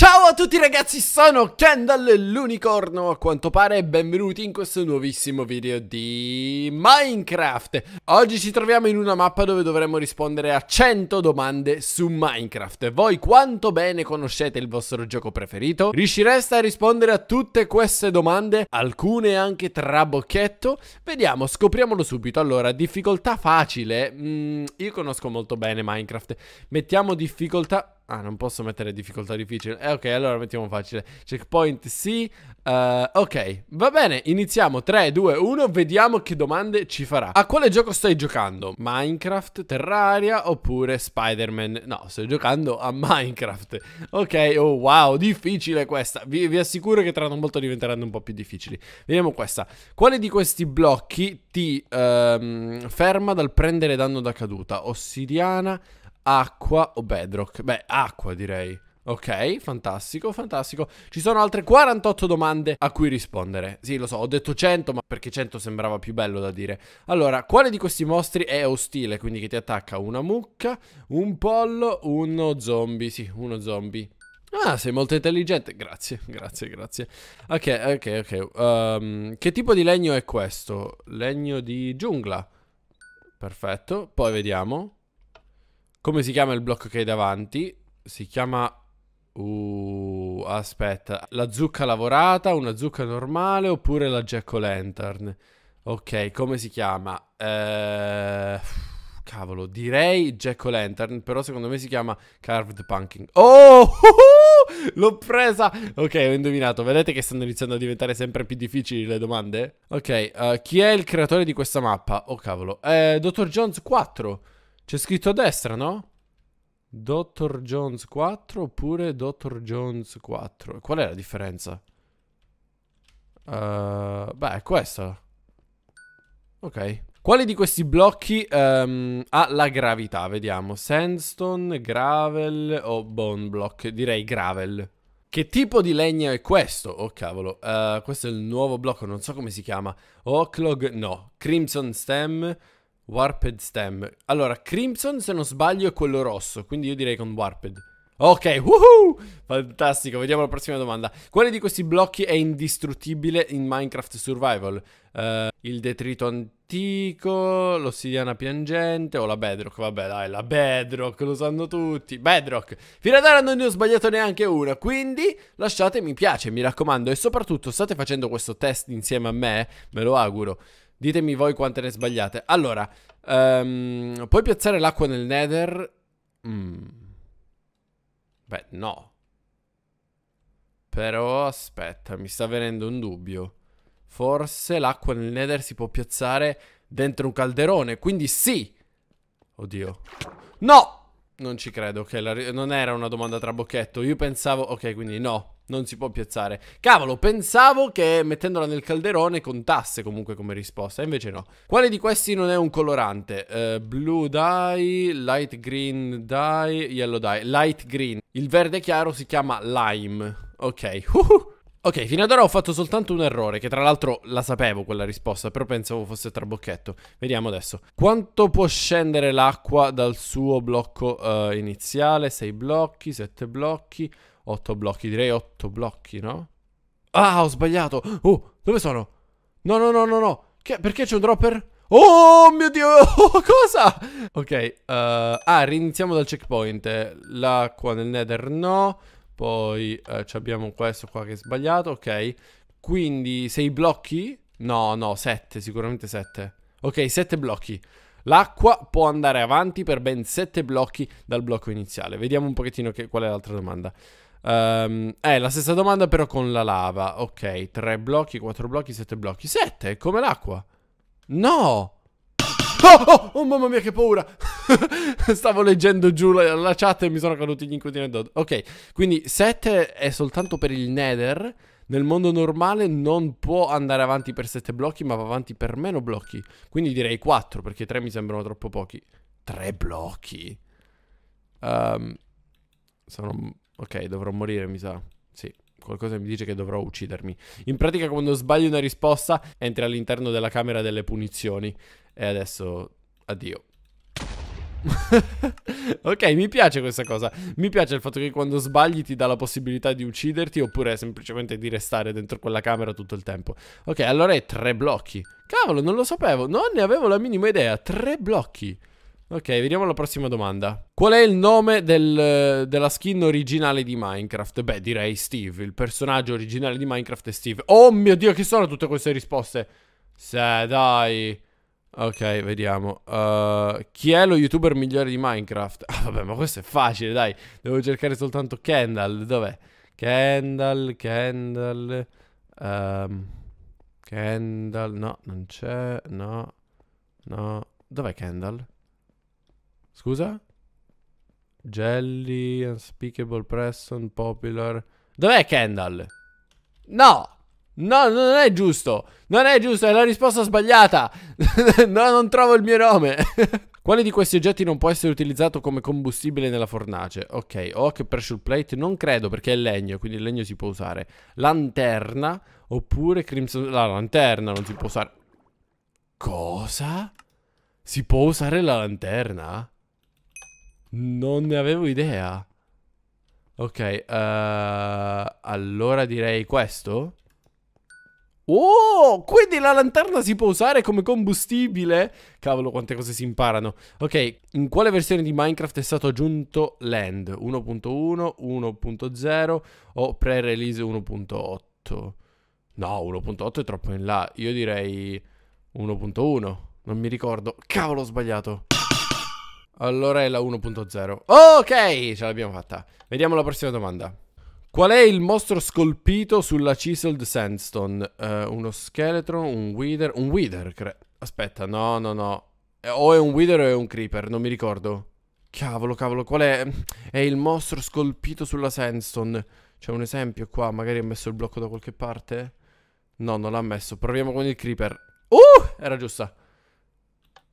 Ciao a tutti ragazzi, sono Kendall l'unicorno a quanto pare e benvenuti in questo nuovissimo video di Minecraft Oggi ci troviamo in una mappa dove dovremo rispondere a 100 domande su Minecraft Voi quanto bene conoscete il vostro gioco preferito? Riuscireste a rispondere a tutte queste domande? Alcune anche trabocchetto? Vediamo, scopriamolo subito Allora, difficoltà facile mm, Io conosco molto bene Minecraft Mettiamo difficoltà Ah, non posso mettere difficoltà difficile. Eh, ok, allora mettiamo facile. Checkpoint sì. Uh, ok, va bene, iniziamo. 3, 2, 1, vediamo che domande ci farà. A quale gioco stai giocando? Minecraft, Terraria oppure Spider-Man? No, sto giocando a Minecraft. Ok, oh wow, difficile questa. Vi, vi assicuro che tra non molto diventeranno un po' più difficili. Vediamo questa. Quale di questi blocchi ti um, ferma dal prendere danno da caduta? Ossidiana acqua o bedrock? Beh, acqua direi. Ok, fantastico, fantastico. Ci sono altre 48 domande a cui rispondere. Sì, lo so, ho detto 100, ma perché 100 sembrava più bello da dire. Allora, quale di questi mostri è ostile? Quindi che ti attacca una mucca, un pollo, uno zombie. Sì, uno zombie. Ah, sei molto intelligente. Grazie, grazie, grazie. Ok, ok, ok. Um, che tipo di legno è questo? Legno di giungla. Perfetto, poi vediamo. Come si chiama il blocco che hai davanti? Si chiama... Uh, aspetta, la zucca lavorata, una zucca normale oppure la jack o' lantern? Ok, come si chiama? Eh, cavolo, direi Jack o' Lantern, però secondo me si chiama Carved Pumpkin. Oh! L'ho presa! Ok, ho indovinato. Vedete che stanno iniziando a diventare sempre più difficili le domande? Ok, uh, chi è il creatore di questa mappa? Oh, cavolo. Eh, Dottor Jones 4. C'è scritto a destra, no? Dottor Jones 4 oppure Dottor Jones 4. Qual è la differenza? Uh, beh, è questa. Ok. Quale di questi blocchi um, ha la gravità? Vediamo. Sandstone, gravel o bone block? Direi gravel. Che tipo di legno è questo? Oh cavolo, uh, questo è il nuovo blocco, non so come si chiama. Oclog, no. Crimson stem, Warped Stem. Allora, Crimson, se non sbaglio, è quello rosso, quindi io direi con Warped. Ok, woohoo! Fantastico, vediamo la prossima domanda. Quale di questi blocchi è indistruttibile in Minecraft Survival? Uh, il detrito antico, l'ossidiana piangente o la bedrock? Vabbè dai, la bedrock, lo sanno tutti. Bedrock! Fino ad ora non ne ho sbagliato neanche una, quindi lasciate mi piace, mi raccomando. E soprattutto state facendo questo test insieme a me, me lo auguro. Ditemi voi quante ne sbagliate. Allora, um, puoi piazzare l'acqua nel nether? Mm. Beh, no. Però, aspetta, mi sta venendo un dubbio. Forse l'acqua nel nether si può piazzare dentro un calderone, quindi sì! Oddio. No! Non ci credo, ok, non era una domanda trabocchetto. Io pensavo, ok, quindi no non si può piazzare. Cavolo, pensavo che mettendola nel calderone contasse comunque come risposta, invece no. Quale di questi non è un colorante? Uh, blue dye, light green dye, yellow dye, light green. Il verde chiaro si chiama lime. Ok, uhuh. Ok, fino ad ora ho fatto soltanto un errore, che tra l'altro la sapevo quella risposta, però pensavo fosse trabocchetto. Vediamo adesso. Quanto può scendere l'acqua dal suo blocco uh, iniziale? 6 blocchi, 7 blocchi, 8 blocchi, direi 8 blocchi, no? Ah, ho sbagliato! Oh, dove sono? No, no, no, no, no! Che, perché c'è un dropper? Oh mio dio, oh, cosa? Ok, uh, ah, riniziamo dal checkpoint L'acqua nel nether no Poi uh, abbiamo questo qua che è sbagliato, ok Quindi sei blocchi? No, no, sette, sicuramente sette Ok, sette blocchi L'acqua può andare avanti per ben sette blocchi dal blocco iniziale Vediamo un pochettino che, qual è l'altra domanda Um, eh, la stessa domanda però con la lava. Ok, tre blocchi, quattro blocchi, sette blocchi. Sette? come l'acqua. No! Oh, oh, oh, mamma mia che paura! Stavo leggendo giù la, la, chat e mi sono caduti gli incutini addosso. Ok, quindi sette è soltanto per il nether. Nel mondo normale non può andare avanti per sette blocchi, ma va avanti per meno blocchi. Quindi direi quattro, perché tre mi sembrano troppo pochi. Tre blocchi. Um, sono Ok, dovrò morire, mi sa. Sì, qualcosa mi dice che dovrò uccidermi. In pratica, quando sbagli una risposta, entri all'interno della camera delle punizioni. E adesso, addio. ok, mi piace questa cosa. Mi piace il fatto che quando sbagli ti dà la possibilità di ucciderti oppure semplicemente di restare dentro quella camera tutto il tempo. Ok, allora è tre blocchi. Cavolo, non lo sapevo. Non ne avevo la minima idea. Tre blocchi. Ok, vediamo la prossima domanda. Qual è il nome del, della skin originale di Minecraft? Beh, direi Steve. Il personaggio originale di Minecraft è Steve. Oh mio Dio, che sono tutte queste risposte? Se, dai. Ok, vediamo. Uh, chi è lo youtuber migliore di Minecraft? Ah, vabbè, ma questo è facile, dai. Devo cercare soltanto Kendall. Dov'è? Kendall, Kendall. Um, Kendall, no, non c'è. No, no. Dov'è Kendall? Scusa? Jelly, Unspeakable, Preston, Popular. Dov'è Kendall? No! No, non è giusto! Non è giusto, è la risposta sbagliata! no, non trovo il mio nome! Quale di questi oggetti non può essere utilizzato come combustibile nella fornace? Ok, Oak, Pressure Plate, non credo perché è legno, quindi il legno si può usare. Lanterna, oppure Crimson... La lanterna non si può usare. Cosa? Si può usare la lanterna? Non ne avevo idea. Ok, uh, allora direi questo. Oh, quindi la lanterna si può usare come combustibile? Cavolo, quante cose si imparano. Ok, in quale versione di Minecraft è stato aggiunto land? 1.1, 1.0 o pre-release 1.8? No, 1.8 è troppo in là. Io direi 1.1. Non mi ricordo. Cavolo, ho sbagliato. Allora è la 1.0. Ok, ce l'abbiamo fatta. Vediamo la prossima domanda. Qual è il mostro scolpito sulla chiseled sandstone? Uh, uno scheletro, un wither, un wither. Aspetta, no, no, no. Eh, o è un wither o è un creeper, non mi ricordo. Cavolo, cavolo, qual è? È il mostro scolpito sulla sandstone. C'è un esempio qua, magari ha messo il blocco da qualche parte. No, non l'ha messo. Proviamo con il creeper. Uh, era giusta.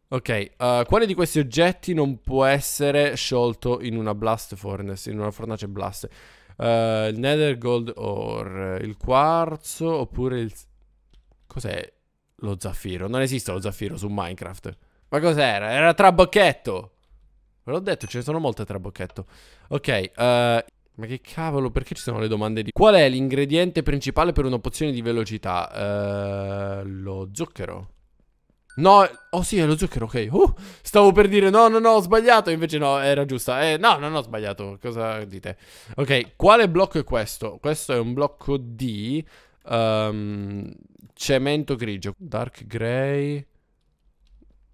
Ok, uh, quale di questi oggetti non può essere sciolto in una blast furnace, in una fornace blast? Uh, il nether gold ore, il quarzo oppure il... Cos'è lo zaffiro? Non esiste lo zaffiro su Minecraft. Ma cos'era? Era trabocchetto! Ve l'ho detto, ce ne sono molte trabocchetto. Ok, uh, ma che cavolo, perché ci sono le domande di... Qual è l'ingrediente principale per una pozione di velocità? lo zucchero. No, oh sì, è lo zucchero, ok. Uh, stavo per dire no, no, no, ho sbagliato. Invece no, era giusta. Eh, no, non ho sbagliato. Cosa dite? Ok, quale blocco è questo? Questo è un blocco di um, cemento grigio. Dark grey.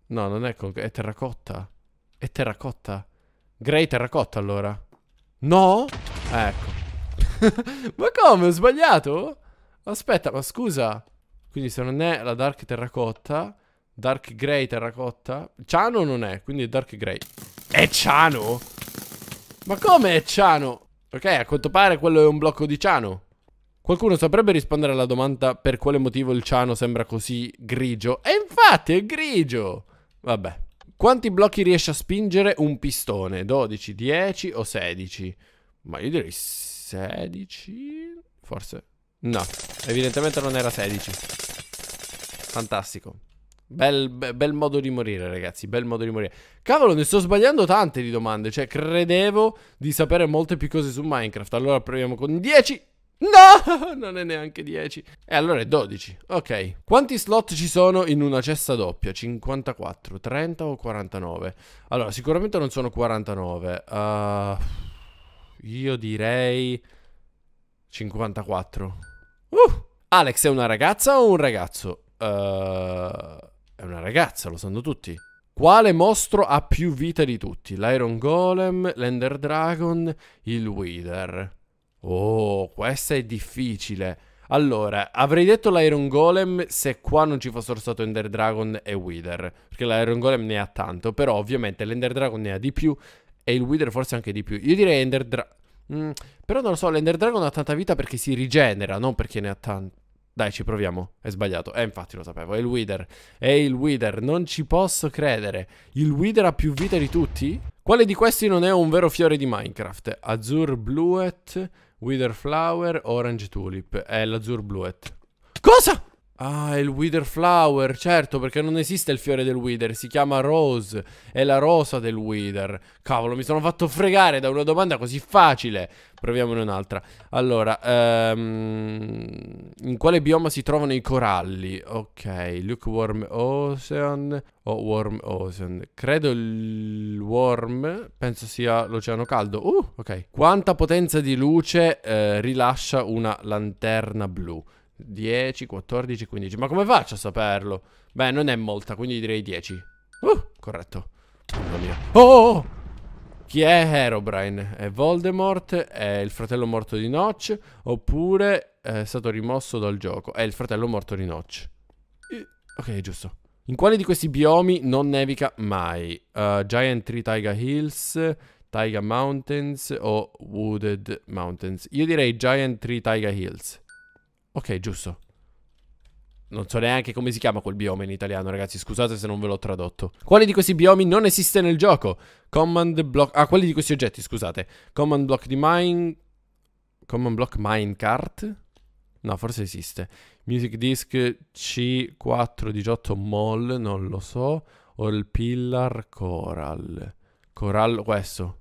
No, non è con... è terracotta. È terracotta. Grey terracotta allora. No? Ah, ecco. ma come? Ho sbagliato? Aspetta, ma scusa. Quindi se non è la dark terracotta... Dark Grey terracotta. Ciano non è, quindi è Dark Grey. È Ciano? Ma come è Ciano? Ok, a quanto pare quello è un blocco di Ciano. Qualcuno saprebbe rispondere alla domanda per quale motivo il ciano sembra così grigio? E infatti è grigio! Vabbè. Quanti blocchi riesce a spingere un pistone? 12, 10 o 16? Ma io direi 16... Forse... No, evidentemente non era 16. Fantastico. Bel, bel, modo di morire, ragazzi. Bel modo di morire. Cavolo, ne sto sbagliando tante di domande. Cioè, credevo di sapere molte più cose su Minecraft. Allora proviamo con 10. No, non è neanche 10. E allora è 12. Ok. Quanti slot ci sono in una cesta doppia? 54, 30 o 49? Allora, sicuramente non sono 49. Uh, io direi 54. Uh. Alex è una ragazza o un ragazzo? Uh... È una ragazza, lo sanno tutti. Quale mostro ha più vita di tutti? L'Iron Golem, l'Ender Dragon, il Wither. Oh, questa è difficile. Allora, avrei detto l'Iron Golem se qua non ci fossero stato Ender Dragon e Wither. Perché l'Iron Golem ne ha tanto, però ovviamente l'Ender Dragon ne ha di più e il Wither forse anche di più. Io direi Ender Dragon... Mm, però non lo so, l'Ender Dragon ha tanta vita perché si rigenera, non perché ne ha tanto. Dai, ci proviamo. È sbagliato. Eh, infatti lo sapevo. È il Wither. È il Wither. Non ci posso credere. Il Wither ha più vita di tutti? Quale di questi non è un vero fiore di Minecraft? Azur Bluet, Wither Flower, Orange Tulip. È l'Azur Bluet. Cosa? Ah, il Wither Flower, certo, perché non esiste il fiore del Wither, si chiama Rose, è la rosa del Wither. Cavolo, mi sono fatto fregare da una domanda così facile. Proviamone un'altra. Allora, um, in quale bioma si trovano i coralli? Ok, Lukewarm Ocean o oh, Warm Ocean. Credo il Warm, penso sia l'oceano caldo. Uh, ok. Quanta potenza di luce eh, rilascia una lanterna blu? 10, 14, 15. Ma come faccio a saperlo? Beh, non è molta, quindi direi 10. Uh, corretto. Mamma mia. Oh, oh, oh, Chi è Herobrine? È Voldemort? È il fratello morto di Notch? Oppure è stato rimosso dal gioco? È il fratello morto di Notch. Ok, giusto. In quale di questi biomi non nevica mai? Uh, Giant Tree Tiger Hills, Tiger Mountains o Wooded Mountains? Io direi Giant Tree Tiger Hills. Ok, giusto. Non so neanche come si chiama quel bioma in italiano, ragazzi. Scusate se non ve l'ho tradotto. Quali di questi biomi non esiste nel gioco? Command block... Ah, quelli di questi oggetti, scusate. Command block di mine... Command block minecart? No, forse esiste. Music disc C418 mol, non lo so. O il pillar coral. Corallo, questo.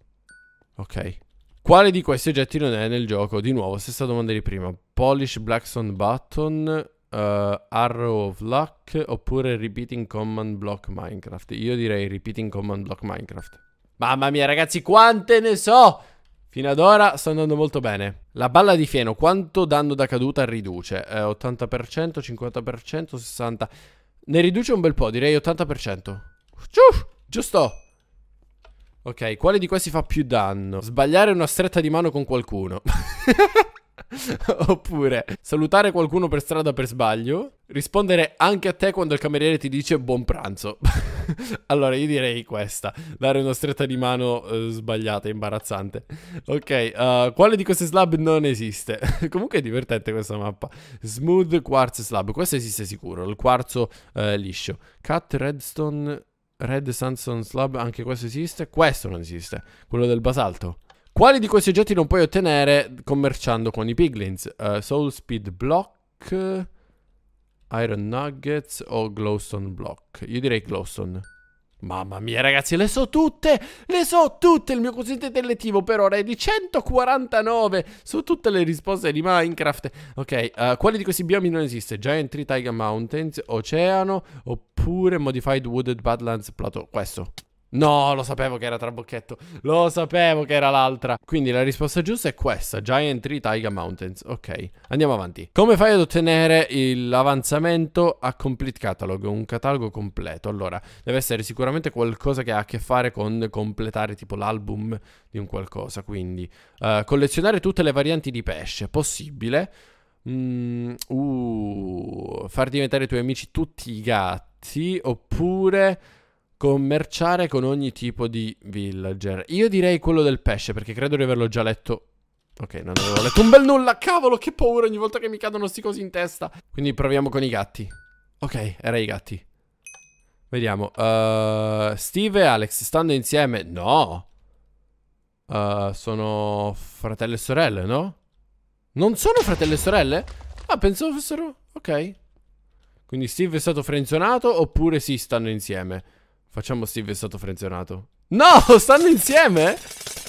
Ok. Quale di questi oggetti non è nel gioco? Di nuovo, stessa domanda di prima. Polish Blackstone Button, uh, Arrow of Luck oppure Repeating Command Block Minecraft? Io direi Repeating Command Block Minecraft. Mamma mia ragazzi, quante ne so! Fino ad ora sta andando molto bene. La balla di fieno, quanto danno da caduta riduce? Eh, 80%, 50%, 60%? Ne riduce un bel po', direi 80%. giusto! Ok, quale di questi fa più danno? Sbagliare una stretta di mano con qualcuno. Oppure salutare qualcuno per strada per sbaglio. Rispondere anche a te quando il cameriere ti dice buon pranzo. allora, io direi questa. Dare una stretta di mano eh, sbagliata, imbarazzante. Ok, uh, quale di queste slab non esiste? Comunque è divertente questa mappa. Smooth quartz slab. Questo esiste sicuro, il quarzo eh, liscio. Cut redstone Red Sandstone Slab, anche questo esiste? Questo non esiste, quello del basalto. Quali di questi oggetti non puoi ottenere commerciando con i piglins? Uh, soul Speed Block, Iron Nuggets o Glowstone Block? Io direi Glowstone. Mamma mia ragazzi, le so tutte, le so tutte, il mio quoziente intellettivo per ora è di 149 su tutte le risposte di Minecraft. Ok, uh, eh, quali di questi biomi non esiste? Giant Tree Tiger Mountains, Oceano, oppure Modified Wooded Badlands Plateau? Questo. No, lo sapevo che era Trabocchetto. Lo sapevo che era l'altra. Quindi la risposta giusta è questa. Giant Tree Taiga Mountains. Ok, andiamo avanti. Come fai ad ottenere l'avanzamento a Complete Catalog? Un catalogo completo. Allora, deve essere sicuramente qualcosa che ha a che fare con completare tipo l'album di un qualcosa. Quindi, uh, collezionare tutte le varianti di pesce. Possibile. Mm, uh, far diventare i tuoi amici tutti i gatti. Oppure commerciare con ogni tipo di villager. Io direi quello del pesce perché credo di averlo già letto. Ok, non avevo letto un bel nulla, cavolo, che paura ogni volta che mi cadono sti cosi in testa. Quindi proviamo con i gatti. Ok, era i gatti. Vediamo. Uh, Steve e Alex stanno insieme? No. Uh, sono fratelli e sorelle, no? Non sono fratelli e sorelle? Ah, pensavo fossero... Ok. Quindi Steve è stato frenzonato oppure sì, stanno insieme. Facciamo Steve è stato frenzionato. No, stanno insieme?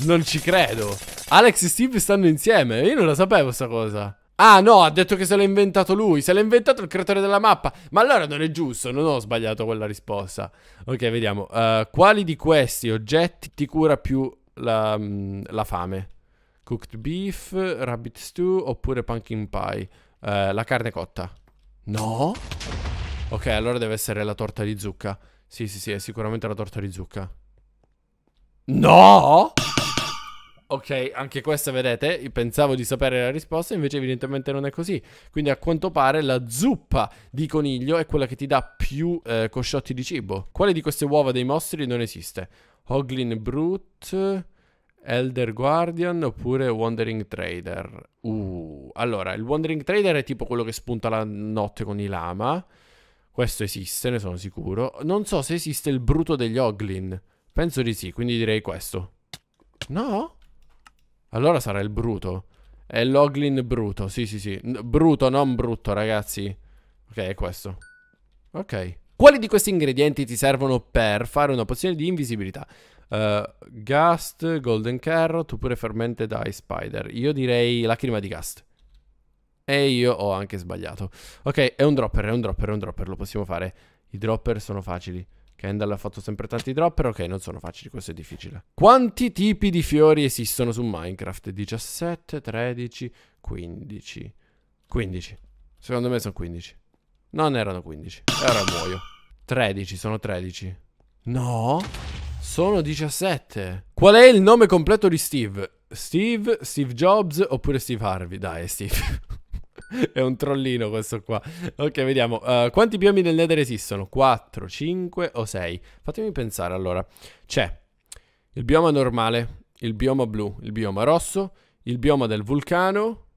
Non ci credo. Alex e Steve stanno insieme. Io non la sapevo sta cosa. Ah no, ha detto che se l'ha inventato lui. Se l'ha inventato il creatore della mappa. Ma allora non è giusto, non ho sbagliato quella risposta. Ok, vediamo. Uh, quali di questi oggetti ti cura più la, mm, la fame? Cooked beef, rabbit stew oppure pumpkin pie? Uh, la carne cotta. No? Ok, allora deve essere la torta di zucca. Sì, sì, sì, è sicuramente la torta di zucca. No! Ok, anche questa vedete, pensavo di sapere la risposta, invece evidentemente non è così. Quindi a quanto pare la zuppa di coniglio è quella che ti dà più eh, cosciotti di cibo. Quale di queste uova dei mostri non esiste? Hoglin Brute, Elder Guardian oppure Wandering Trader? Uh, allora, il Wandering Trader è tipo quello che spunta la notte con i lama. Questo esiste, ne sono sicuro. Non so se esiste il bruto degli Oglin. Penso di sì, quindi direi questo. No? Allora sarà il bruto. È l'Oglin bruto, sì sì sì. bruto, non brutto, ragazzi. Ok, è questo. Ok. Quali di questi ingredienti ti servono per fare una pozione di invisibilità? Uh, eh, Gast, Golden Carrot oppure Fermented Eye Spider. Io direi lacrima di Gust. E io ho anche sbagliato. Ok, è un dropper, è un dropper, è un dropper, lo possiamo fare. I dropper sono facili. Kendall ha fatto sempre tanti dropper, ok, non sono facili, questo è difficile. Quanti tipi di fiori esistono su Minecraft? 17, 13, 15. 15. Secondo me sono 15. Non erano 15. E ora muoio. 13, sono 13. No, sono 17. Qual è il nome completo di Steve? Steve, Steve Jobs oppure Steve Harvey? Dai, Steve. È un trollino questo qua. Ok, vediamo. Uh, quanti biomi del Nether esistono? 4, 5 o 6? Fatemi pensare allora. C'è il bioma normale, il bioma blu, il bioma rosso, il bioma del vulcano.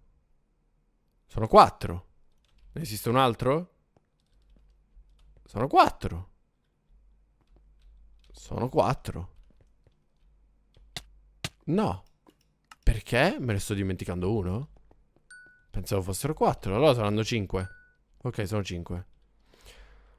Sono 4. Ne esiste un altro? Sono 4. Sono 4. No. Perché? Me ne sto dimenticando uno? Pensavo fossero 4, allora saranno 5. Ok, sono 5.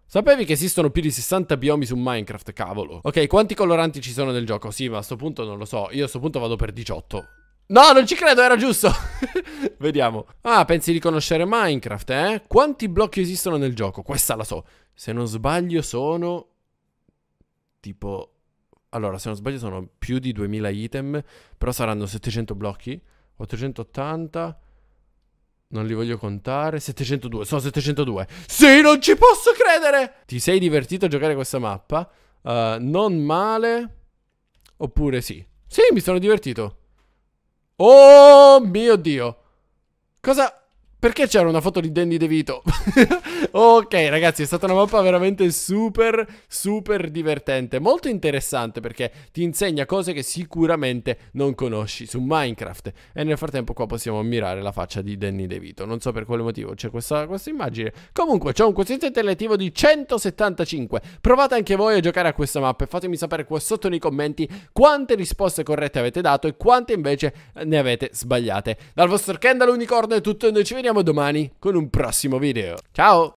Sapevi che esistono più di 60 biomi su Minecraft, cavolo. Ok, quanti coloranti ci sono nel gioco? Sì, ma a sto punto non lo so. Io a sto punto vado per 18. No, non ci credo, era giusto. Vediamo. Ah, pensi di conoscere Minecraft, eh? Quanti blocchi esistono nel gioco? Questa la so. Se non sbaglio sono... Tipo... Allora, se non sbaglio sono più di 2000 item, però saranno 700 blocchi. 880... Non li voglio contare. 702, sono 702. Sì, non ci posso credere! Ti sei divertito a giocare questa mappa? Uh, non male. Oppure sì. Sì, mi sono divertito. Oh mio Dio. Cosa... Perché c'era una foto di Danny DeVito? ok ragazzi è stata una mappa veramente super super divertente Molto interessante perché ti insegna cose che sicuramente non conosci su Minecraft E nel frattempo qua possiamo ammirare la faccia di Danny DeVito Non so per quale motivo c'è questa, questa immagine Comunque c'è un quoziente intellettivo di 175 Provate anche voi a giocare a questa mappa e fatemi sapere qua sotto nei commenti Quante risposte corrette avete dato e quante invece ne avete sbagliate Dal vostro Kendall Unicorn è tutto e noi ci vediamo torniamo domani con un prossimo video. Ciao!